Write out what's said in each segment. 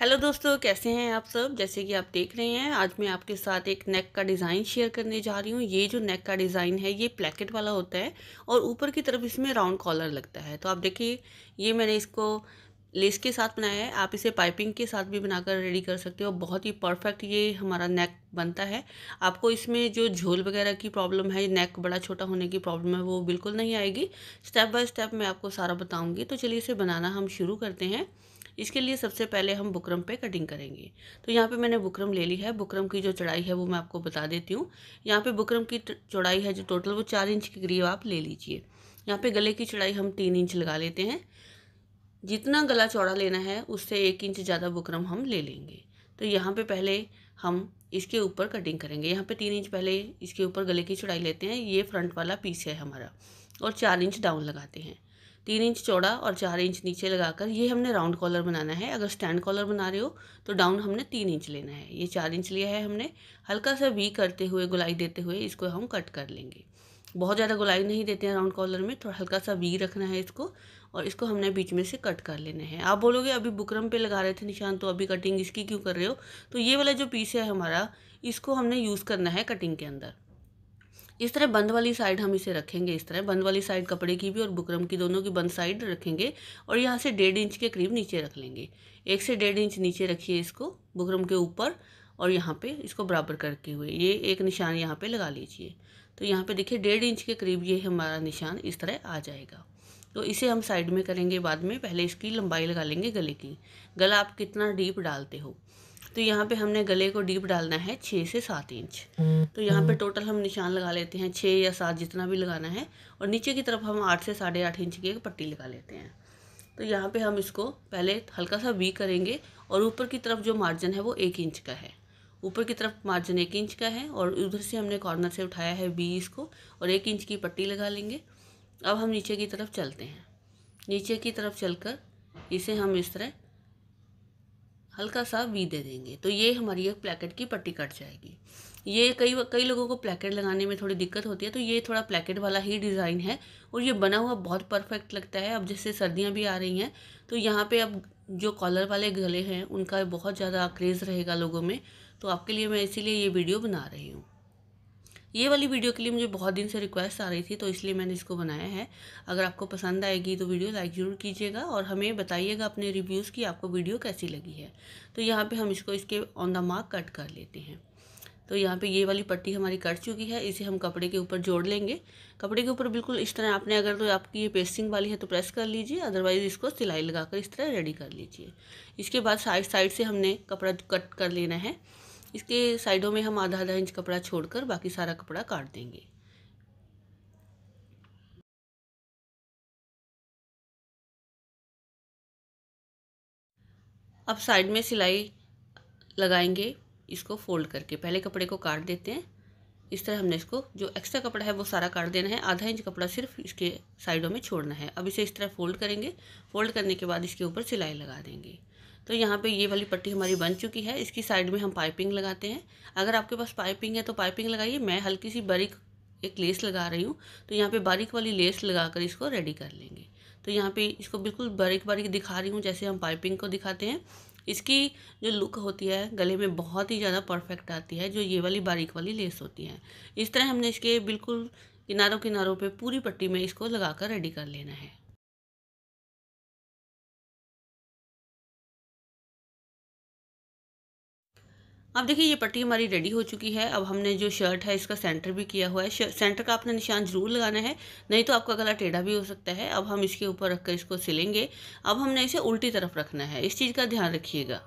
Hello दोस्तों कैसे हैं आप सब जैसे कि आप देख रहे हैं आज मैं आपके साथ एक नेक का डिज़ाइन शेयर करने जा रही हूँ ये जो नेक का डिज़ाइन है ये प्लेकेट वाला होता है और ऊपर की तरफ इसमें राउंड कॉलर लगता है तो आप देखिए ये मैंने इसको लेस के साथ बनाया है आप इसे पाइपिंग के साथ भी बनाकर रेडी कर सकते हो बहुत ही परफेक्ट ये हमारा नेक बनता है आपको इसमें जो झोल वगैरह की प्रॉब्लम है नेक बड़ा छोटा होने की प्रॉब्लम है वो बिल्कुल नहीं आएगी स्टेप बाय स्टेप मैं आपको सारा बताऊँगी तो चलिए इसे बनाना हम शुरू करते हैं इसके लिए सबसे पहले हम बुकरम पे कटिंग करेंगे तो यहाँ पे मैंने बुकरम ले ली है बुकरम की जो चढ़ाई है वो मैं आपको बता देती हूँ यहाँ पे बुकरम की चौड़ाई है जो टोटल वो चार इंच के करीब आप ले लीजिए यहाँ पे गले की चढ़ाई हम तीन इंच लगा लेते हैं जितना गला चौड़ा लेना है उससे एक इंच ज़्यादा बुकरम हम ले लेंगे तो यहाँ पर पहले हम इसके ऊपर कटिंग करेंगे यहाँ पर तीन इंच पहले इसके ऊपर गले की चौड़ाई लेते हैं ये फ्रंट वाला पीस है हमारा और चार इंच डाउन लगाते हैं तीन इंच चौड़ा और चार इंच नीचे लगाकर ये हमने राउंड कॉलर बनाना है अगर स्टैंड कॉलर बना रहे हो तो डाउन हमने तीन इंच लेना है ये चार इंच लिया है हमने हल्का सा वी करते हुए गुलाई देते हुए इसको हम कट कर लेंगे बहुत ज़्यादा गुलाई नहीं देते हैं राउंड कॉलर में थोड़ा हल्का सा वी रखना है इसको और इसको हमने बीच में से कट कर लेना है आप बोलोगे अभी बुकरम पे लगा रहे थे निशान तो अभी कटिंग इसकी क्यों कर रहे हो तो ये वाला जो पीस है हमारा इसको हमने यूज़ करना है कटिंग के अंदर इस तरह बंद वाली साइड हम इसे रखेंगे इस तरह बंद वाली साइड कपड़े की भी और बुकरम की दोनों की बंद साइड रखेंगे और यहाँ से डेढ़ इंच के करीब नीचे रख लेंगे एक से डेढ़ इंच नीचे रखिए इसको बुकरम के ऊपर और यहाँ पे इसको बराबर करके हुए ये एक निशान यहाँ पे लगा लीजिए तो यहाँ पे देखिए डेढ़ इंच के करीब ये हमारा निशान इस तरह आ जाएगा तो इसे हम साइड में करेंगे बाद में पहले इसकी लंबाई लगा लेंगे गले की गला आप कितना डीप डालते हो तो यहाँ पे हमने गले को डीप डालना है छः से सात इंच तो यहाँ पे टोटल हम निशान लगा लेते हैं छः या सात जितना भी लगाना है और नीचे की तरफ हम आठ से साढ़े आठ इंच की एक पट्टी लगा लेते हैं तो यहाँ पे हम इसको पहले हल्का सा वी करेंगे और ऊपर की तरफ जो मार्जिन है वो एक इंच का है ऊपर की तरफ मार्जिन एक इंच का है और उधर से हमने कॉर्नर से उठाया है वी इसको और एक इंच की पट्टी लगा लेंगे अब हम नीचे की तरफ चलते हैं नीचे की तरफ चल इसे हम इस तरह हल्का सा वी दे देंगे तो ये हमारी एक प्लेकेट की पट्टी कट जाएगी ये कई कई लोगों को प्लेकेट लगाने में थोड़ी दिक्कत होती है तो ये थोड़ा प्लेकेट वाला ही डिज़ाइन है और ये बना हुआ बहुत परफेक्ट लगता है अब जैसे सर्दियाँ भी आ रही हैं तो यहाँ पर अब जो कॉलर वाले गले हैं उनका बहुत ज़्यादा क्रेज़ रहेगा लोगों में तो आपके लिए मैं इसीलिए ये वीडियो बना रही हूँ ये वाली वीडियो के लिए मुझे बहुत दिन से रिक्वेस्ट आ रही थी तो इसलिए मैंने इसको बनाया है अगर आपको पसंद आएगी तो वीडियो लाइक ज़रूर कीजिएगा और हमें बताइएगा अपने रिव्यूज़ की आपको वीडियो कैसी लगी है तो यहाँ पर हम इसको इसके ऑन द मार्क कट कर लेते हैं तो यहाँ पे ये वाली पट्टी हमारी कट चुकी है इसे हम कपड़े के ऊपर जोड़ लेंगे कपड़े के ऊपर बिल्कुल इस तरह आपने अगर तो आपकी ये पेस्टिंग वाली है तो प्रेस कर लीजिए अदरवाइज़ इसको सिलाई लगाकर इस तरह रेडी कर लीजिए इसके बाद साइड साइड से हमने कपड़ा कट कर लेना है इसके साइडों में हम आधा आधा इंच कपड़ा छोड़कर बाकी सारा कपड़ा काट देंगे अब साइड में सिलाई लगाएंगे इसको फोल्ड करके पहले कपड़े को काट देते हैं इस तरह हमने इसको जो एक्स्ट्रा कपड़ा है वो सारा काट देना है आधा इंच कपड़ा सिर्फ इसके साइडों में छोड़ना है अब इसे इस तरह फोल्ड करेंगे फोल्ड करने के बाद इसके ऊपर सिलाई लगा देंगे तो यहाँ पे ये वाली पट्टी हमारी बन चुकी है इसकी साइड में हम पाइपिंग लगाते हैं अगर आपके पास पाइपिंग है तो पाइपिंग लगाइए मैं हल्की सी बारीक एक लेस लगा रही हूँ तो यहाँ पे बारीक वाली लेस लगा कर इसको रेडी कर लेंगे तो यहाँ पे इसको बिल्कुल बारीक बारीक दिखा रही हूँ जैसे हम पाइपिंग को दिखाते हैं इसकी जो लुक होती है गले में बहुत ही ज़्यादा परफेक्ट आती है जो ये वाली बारीक वाली लेस होती है इस तरह हमने इसके बिल्कुल किनारों किनारों पे पूरी पट्टी में इसको लगा कर रेडी कर लेना है अब देखिए ये पट्टी हमारी रेडी हो चुकी है अब हमने जो शर्ट है इसका सेंटर भी किया हुआ है सेंटर का आपने निशान ज़रूर लगाना है नहीं तो आपका गला टेढ़ा भी हो सकता है अब हम इसके ऊपर रखकर इसको सिलेंगे अब हमने इसे उल्टी तरफ रखना है इस चीज़ का ध्यान रखिएगा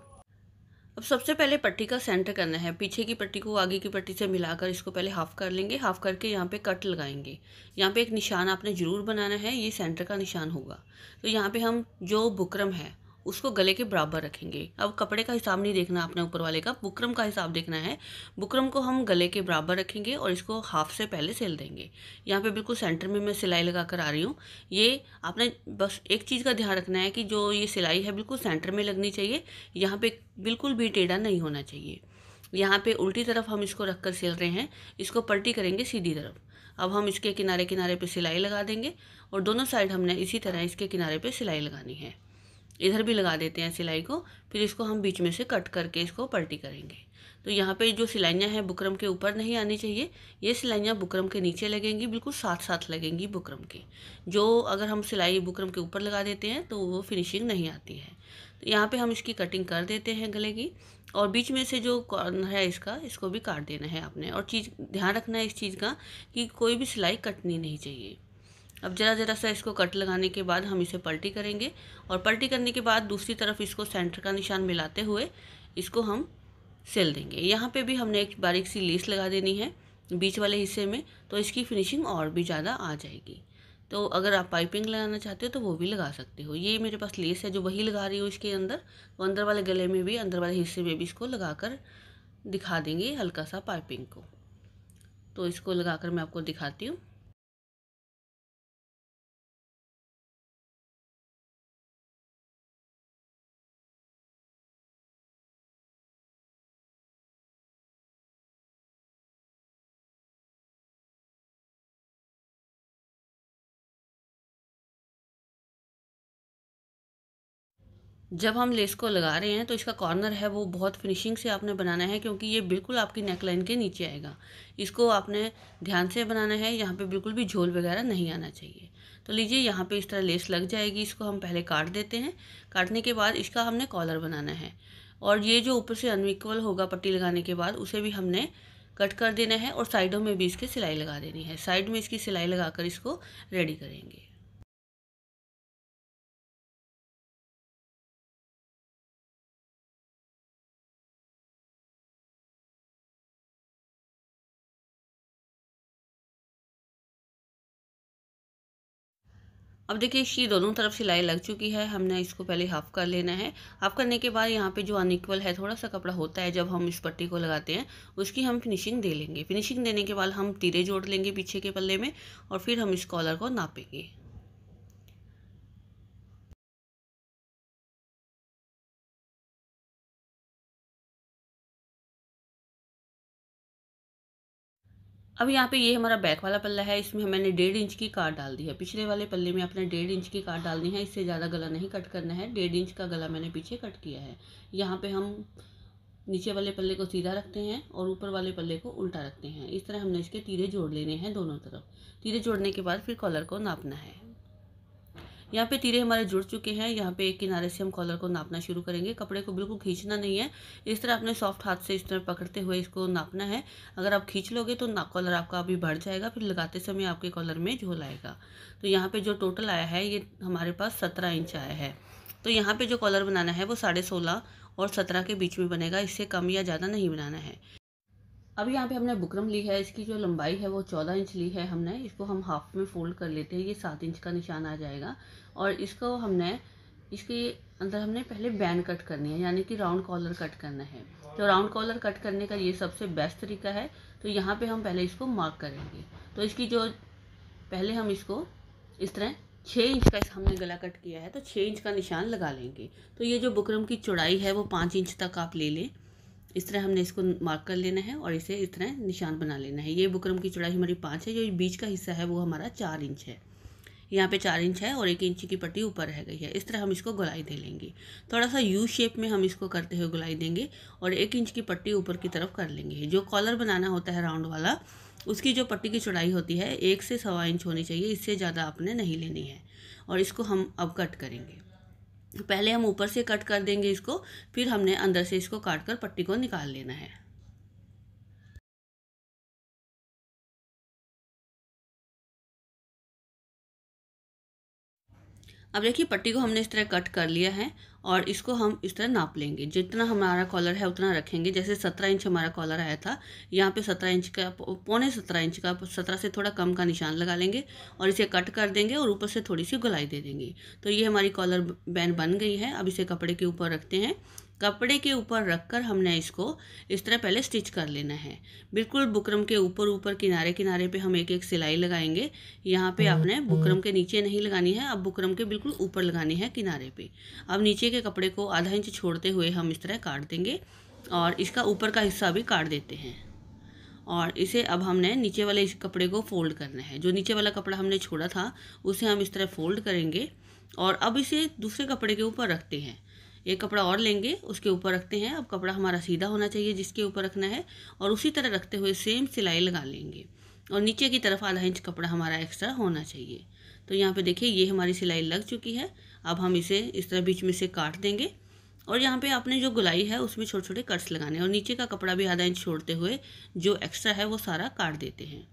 अब सबसे पहले पट्टी का सेंटर करना है पीछे की पट्टी को आगे की पट्टी से मिलाकर इसको पहले हाफ़ कर लेंगे हाफ़ करके यहाँ पे कट लगाएंगे यहाँ पे एक निशान आपने ज़रूर बनाना है ये सेंटर का निशान होगा तो यहाँ पे हम जो बुकरम है उसको गले के बराबर रखेंगे अब कपड़े का हिसाब नहीं देखना आपने ऊपर वाले का बुकरम का हिसाब देखना है बुकरम को हम गले के बराबर रखेंगे और इसको हाफ से पहले सिल देंगे यहाँ पे बिल्कुल सेंटर में मैं सिलाई लगा कर आ रही हूँ ये आपने बस एक चीज़ का ध्यान रखना है कि जो ये सिलाई है बिल्कुल सेंटर में लगनी चाहिए यहाँ पर बिल्कुल भी टेढ़ा नहीं होना चाहिए यहाँ पर उल्टी तरफ हम इसको रख कर सिल रहे हैं इसको पलटी करेंगे सीधी तरफ अब हम इसके किनारे किनारे पर सिलाई लगा देंगे और दोनों साइड हमने इसी तरह इसके किनारे पर सिलाई लगानी है इधर भी लगा देते हैं सिलाई को फिर इसको हम बीच में से कट करके इसको पलटी करेंगे तो यहाँ पे जो सिलाइयाँ हैं बुकरम के ऊपर नहीं आनी चाहिए ये सिलाइयाँ बुकरम के नीचे लगेंगी बिल्कुल साथ साथ लगेंगी बुकरम के जो अगर हम सिलाई बुकरम के ऊपर लगा देते हैं तो वो फिनिशिंग नहीं आती है तो यहाँ पे हम इसकी कटिंग कर देते हैं गले की और बीच में से जो कॉर्नर है इसका इसको भी काट देना है आपने और चीज़ ध्यान रखना है इस चीज़ का कि कोई भी सिलाई कटनी नहीं चाहिए अब ज़रा ज़रा सा इसको कट लगाने के बाद हम इसे पलटी करेंगे और पलटी करने के बाद दूसरी तरफ इसको सेंटर का निशान मिलाते हुए इसको हम सिल देंगे यहाँ पे भी हमने एक बारीक सी लेस लगा देनी है बीच वाले हिस्से में तो इसकी फिनिशिंग और भी ज़्यादा आ जाएगी तो अगर आप पाइपिंग लगाना चाहते हो तो वो भी लगा सकते हो ये मेरे पास लेस है जो वही लगा रही हूँ इसके अंदर तो अंदर वाले गले में भी अंदर वाले हिस्से में भी इसको लगा कर दिखा देंगे हल्का सा पाइपिंग को तो इसको लगा कर मैं आपको दिखाती हूँ जब हम लेस को लगा रहे हैं तो इसका कॉर्नर है वो बहुत फिनिशिंग से आपने बनाना है क्योंकि ये बिल्कुल आपकी नेक लाइन के नीचे आएगा इसको आपने ध्यान से बनाना है यहाँ पे बिल्कुल भी झोल वगैरह नहीं आना चाहिए तो लीजिए यहाँ पे इस तरह लेस लग जाएगी इसको हम पहले काट देते हैं काटने के बाद इसका हमने कॉलर बनाना है और ये जो ऊपर से अनविकवल होगा पट्टी लगाने के बाद उसे भी हमने कट कर देना है और साइडों में भी इसकी सिलाई लगा देनी है साइड में इसकी सिलाई लगा इसको रेडी करेंगे अब देखिए इसकी दोनों तरफ सिलाई लग चुकी है हमने इसको पहले हाफ़ कर लेना है हाफ़ करने के बाद यहाँ पे जो अनइक्वल है थोड़ा सा कपड़ा होता है जब हम इस पट्टी को लगाते हैं उसकी हम फिनिशिंग दे लेंगे फिनिशिंग देने के बाद हम तीरे जोड़ लेंगे पीछे के पल्ले में और फिर हम इस कॉलर को नापेंगे अब यहाँ पे ये हमारा बैक वाला पल्ला है इसमें मैंने डेढ़ इंच की काट डाल दी है पिछले वाले पल्ले में आपने डेढ़ इंच की काट डालनी है इससे ज़्यादा गला नहीं कट करना है डेढ़ इंच का गला मैंने पीछे कट किया है यहाँ पे हम नीचे वाले पल्ले को सीधा रखते हैं और ऊपर वाले पल्ले को उल्टा रखते हैं इस तरह हमने इसके तीरे जोड़ लेने हैं दोनों तरफ तीरे जोड़ने के बाद फिर कॉलर को नापना है यहाँ पे तीरे हमारे जुड़ चुके हैं यहाँ पे एक किनारे से हम कॉलर को नापना शुरू करेंगे कपड़े को बिल्कुल खींचना नहीं है इस तरह अपने सॉफ्ट हाथ से इस तरह पकड़ते हुए इसको नापना है अगर आप खींच लोगे तो नाप कॉलर आपका अभी बढ़ जाएगा फिर लगाते समय आपके कॉलर में झोल आएगा तो यहाँ पर जो टोटल आया है ये हमारे पास सत्रह इंच आया है तो यहाँ पर जो कॉलर बनाना है वो साढ़े सोलह और सत्रह के बीच में बनेगा इससे कम या ज़्यादा नहीं बनाना है अब यहाँ पे हमने बुकरम ली है इसकी जो लंबाई है वो चौदह इंच ली है हमने इसको हम हाफ में फोल्ड कर लेते हैं ये सात इंच का निशान आ जाएगा और इसको हमने इसके अंदर हमने पहले बैन कट करनी है यानी कि राउंड कॉलर कट करना है तो राउंड कॉलर कट करने का ये सबसे बेस्ट तरीका है तो यहाँ पे हम पहले इसको मार्क करेंगे तो इसकी जो पहले हम इसको इस तरह छः इंच का हमने गला कट किया है तो छः इंच का निशान लगा लेंगे तो ये जो बुकरम की चौड़ाई है वो पाँच इंच तक आप ले लें इस तरह हमने इसको मार्क कर लेना है और इसे इस तरह निशान बना लेना है ये बुकरम की चौड़ाई हमारी पाँच है जो बीच का हिस्सा है वो हमारा चार इंच है यहाँ पे चार इंच है और एक इंच की पट्टी ऊपर रह गई है इस तरह हम इसको गुलाई दे लेंगे थोड़ा सा यू शेप में हम इसको करते हुए गुलाई देंगे और एक इंच की पट्टी ऊपर की तरफ कर लेंगे जो कॉलर बनाना होता है राउंड वाला उसकी जो पट्टी की चौड़ाई होती है एक से सवा इंच होनी चाहिए इससे ज़्यादा आपने नहीं लेनी है और इसको हम अब कट करेंगे पहले हम ऊपर से कट कर देंगे इसको फिर हमने अंदर से इसको काट कर पट्टी को निकाल लेना है अब देखिए पट्टी को हमने इस तरह कट कर लिया है और इसको हम इस तरह नाप लेंगे जितना हमारा कॉलर है उतना रखेंगे जैसे सत्रह इंच हमारा कॉलर आया था यहाँ पे सत्रह इंच का पौने सत्रह इंच का सत्रह से थोड़ा कम का निशान लगा लेंगे और इसे कट कर देंगे और ऊपर से थोड़ी सी गुलाई दे देंगे तो ये हमारी कॉलर बैन बन गई है अब इसे कपड़े के ऊपर रखते हैं कपड़े के ऊपर रखकर हमने इसको इस तरह पहले स्टिच कर लेना है बिल्कुल बुकरम के ऊपर ऊपर किनारे किनारे पे हम एक एक सिलाई लगाएंगे यहाँ पे आपने हम्म, बुकरम हम्म। के नीचे नहीं लगानी है अब बुकरम के बिल्कुल ऊपर लगानी है किनारे पे अब नीचे के कपड़े को आधा इंच छोड़ते हुए हम इस तरह काट देंगे और इसका ऊपर का हिस्सा भी काट देते हैं और इसे अब हमने नीचे वाले इस कपड़े को फोल्ड करना है जो नीचे वाला कपड़ा हमने छोड़ा था उसे हम इस तरह फोल्ड करेंगे और अब इसे दूसरे कपड़े के ऊपर रखते हैं ये कपड़ा और लेंगे उसके ऊपर रखते हैं अब कपड़ा हमारा सीधा होना चाहिए जिसके ऊपर रखना है और उसी तरह रखते हुए सेम सिलाई लगा लेंगे और नीचे की तरफ आधा इंच कपड़ा हमारा एक्स्ट्रा होना चाहिए तो यहाँ पे देखिए ये हमारी सिलाई लग चुकी है अब हम इसे इस तरह बीच में से काट देंगे और यहाँ पे आपने जो गुलाई है उसमें छोटे छोटे कट्स लगाने और नीचे का कपड़ा भी आधा इंच छोड़ते हुए जो एक्स्ट्रा है वो सारा काट देते हैं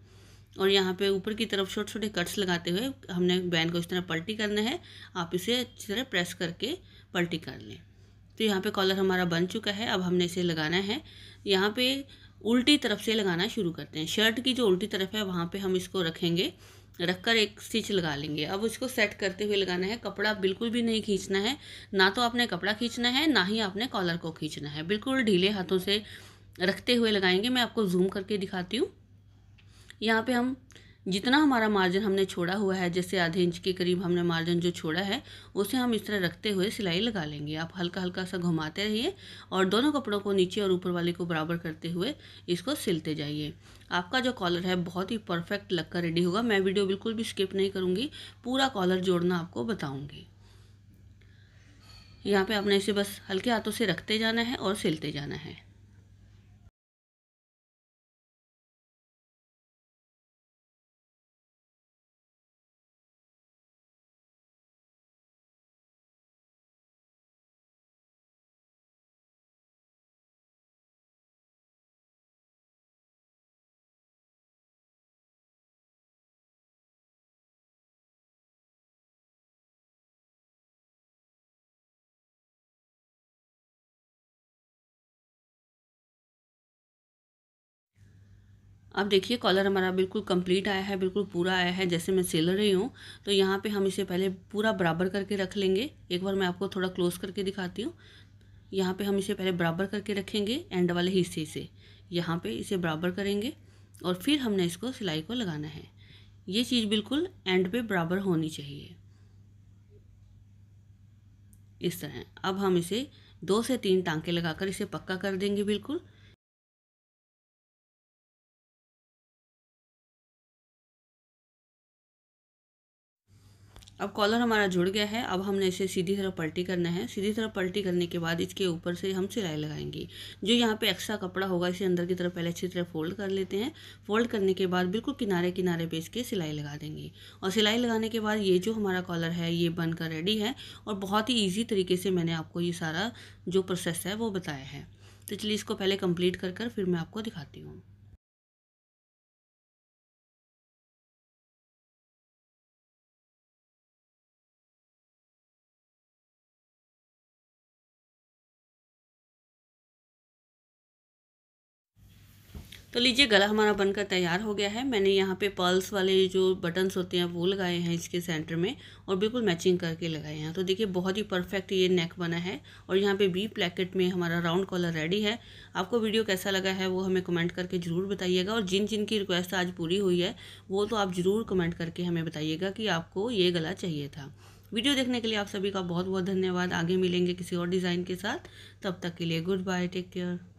और यहाँ पे ऊपर की तरफ छोटे छोटे कट्स लगाते हुए हमने बैन को इस तरह पलटी करना है आप इसे अच्छी तरह प्रेस करके पलटी कर लें तो यहाँ पे कॉलर हमारा बन चुका है अब हमने इसे लगाना है यहाँ पे उल्टी तरफ से लगाना शुरू करते हैं शर्ट की जो उल्टी तरफ है वहाँ पे हम इसको रखेंगे रखकर एक स्टिच लगा लेंगे अब इसको सेट करते हुए लगाना है कपड़ा बिल्कुल भी नहीं खींचना है ना तो आपने कपड़ा खींचना है ना ही आपने कॉलर को खींचना है बिल्कुल ढीले हाथों से रखते हुए लगाएंगे मैं आपको जूम करके दिखाती हूँ यहाँ पर हम जितना हमारा मार्जिन हमने छोड़ा हुआ है जैसे आधे इंच के करीब हमने मार्जिन जो छोड़ा है उसे हम इस तरह रखते हुए सिलाई लगा लेंगे आप हल्का हल्का सा घुमाते रहिए और दोनों कपड़ों को नीचे और ऊपर वाले को बराबर करते हुए इसको सिलते जाइए आपका जो कॉलर है बहुत ही परफेक्ट लगकर रेडी होगा मैं वीडियो बिल्कुल भी स्किप नहीं करूँगी पूरा कॉलर जोड़ना आपको बताऊँगी यहाँ पर आपने इसे बस हल्के हाथों से रखते जाना है और सिलते जाना है अब देखिए कॉलर हमारा बिल्कुल कंप्लीट आया है बिल्कुल पूरा आया है जैसे मैं सिल रही हूँ तो यहाँ पे हम इसे पहले पूरा बराबर करके रख लेंगे एक बार मैं आपको थोड़ा क्लोज करके दिखाती हूँ यहाँ पे हम इसे पहले बराबर करके रखेंगे एंड वाले हिस्से से यहाँ पे इसे बराबर करेंगे और फिर हमने इसको सिलाई को लगाना है ये चीज़ बिल्कुल एंड पे बराबर होनी चाहिए इस तरह अब हम इसे दो से तीन टांके लगाकर इसे पक्का कर देंगे बिल्कुल अब कॉलर हमारा जुड़ गया है अब हमने इसे सीधी तरह पलटी करना है सीधी तरह पलटी करने के बाद इसके ऊपर से हम सिलाई लगाएंगे जो यहाँ पे एक्स्ट्रा कपड़ा होगा इसे अंदर की तरफ पहले अच्छी तरह फोल्ड कर लेते हैं फोल्ड करने के बाद बिल्कुल किनारे किनारे पे इसके सिलाई लगा देंगे और सिलाई लगाने के बाद ये जो हमारा कॉलर है ये बनकर रेडी है और बहुत ही ईजी तरीके से मैंने आपको ये सारा जो प्रोसेस है वो बताया है तो चलिए इसको पहले कम्प्लीट कर कर फिर मैं आपको दिखाती हूँ तो लीजिए गला हमारा बनकर तैयार हो गया है मैंने यहाँ पे पर्ल्स वाले जो बटन्स होते हैं वो लगाए हैं इसके सेंटर में और बिल्कुल मैचिंग करके लगाए हैं तो देखिए बहुत ही परफेक्ट ये नेक बना है और यहाँ पे बी प्लेकेट में हमारा राउंड कॉलर रेडी है आपको वीडियो कैसा लगा है वो हमें कमेंट करके ज़रूर बताइएगा और जिन जिन की रिक्वेस्ट आज पूरी हुई है वो तो आप ज़रूर कमेंट करके हमें बताइएगा कि आपको ये गला चाहिए था वीडियो देखने के लिए आप सभी का बहुत बहुत धन्यवाद आगे मिलेंगे किसी और डिज़ाइन के साथ तब तक के लिए गुड बाय टेक केयर